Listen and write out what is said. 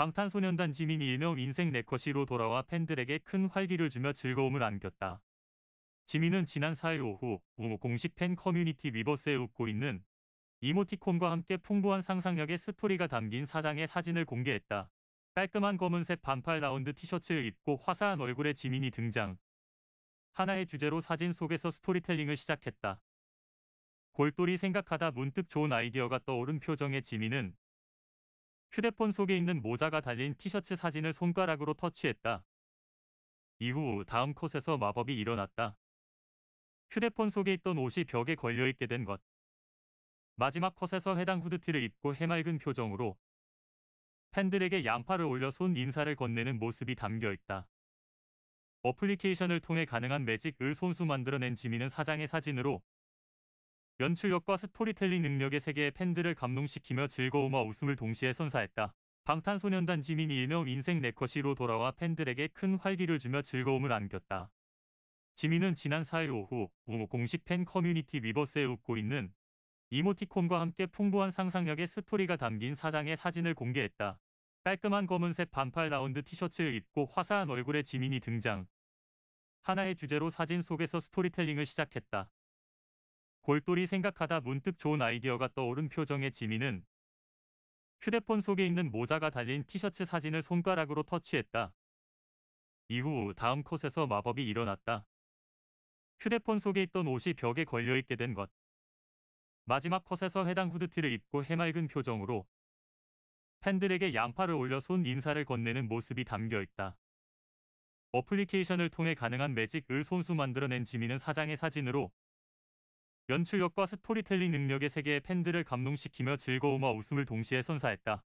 방탄소년단 지민이 일명 인생 내컷이로 돌아와 팬들에게 큰 활기를 주며 즐거움을 안겼다. 지민은 지난 4일 오후 우모 공식 팬 커뮤니티 위버스에 웃고 있는 이모티콘과 함께 풍부한 상상력의 스토리가 담긴 사장의 사진을 공개했다. 깔끔한 검은색 반팔 라운드 티셔츠를 입고 화사한 얼굴의 지민이 등장. 하나의 주제로 사진 속에서 스토리텔링을 시작했다. 골똘히 생각하다 문득 좋은 아이디어가 떠오른 표정의 지민은 휴대폰 속에 있는 모자가 달린 티셔츠 사진을 손가락으로 터치했다. 이후 다음 컷에서 마법이 일어났다. 휴대폰 속에 있던 옷이 벽에 걸려있게 된 것. 마지막 컷에서 해당 후드티를 입고 해맑은 표정으로 팬들에게 양파를 올려 손 인사를 건네는 모습이 담겨있다. 어플리케이션을 통해 가능한 매직을 손수 만들어낸 지민은 사장의 사진으로 연출력과 스토리텔링 능력의 세계에 팬들을 감동시키며 즐거움과 웃음을 동시에 선사했다. 방탄소년단 지민이 일명 인생 내컷이로 돌아와 팬들에게 큰 활기를 주며 즐거움을 안겼다. 지민은 지난 4일 오후 공식 팬 커뮤니티 위버스에 웃고 있는 이모티콘과 함께 풍부한 상상력의 스토리가 담긴 사장의 사진을 공개했다. 깔끔한 검은색 반팔 라운드 티셔츠를 입고 화사한 얼굴의 지민이 등장. 하나의 주제로 사진 속에서 스토리텔링을 시작했다. 골똘히 생각하다 문득 좋은 아이디어가 떠오른 표정의 지민은 휴대폰 속에 있는 모자가 달린 티셔츠 사진을 손가락으로 터치했다. 이후 다음 컷에서 마법이 일어났다. 휴대폰 속에 있던 옷이 벽에 걸려있게 된 것. 마지막 컷에서 해당 후드티를 입고 해맑은 표정으로 팬들에게 양파를 올려 손 인사를 건네는 모습이 담겨있다. 어플리케이션을 통해 가능한 매직을 손수 만들어낸 지민은 사장의 사진으로 연출력과 스토리텔링 능력의 세계에 팬들을 감동시키며 즐거움과 웃음을 동시에 선사했다.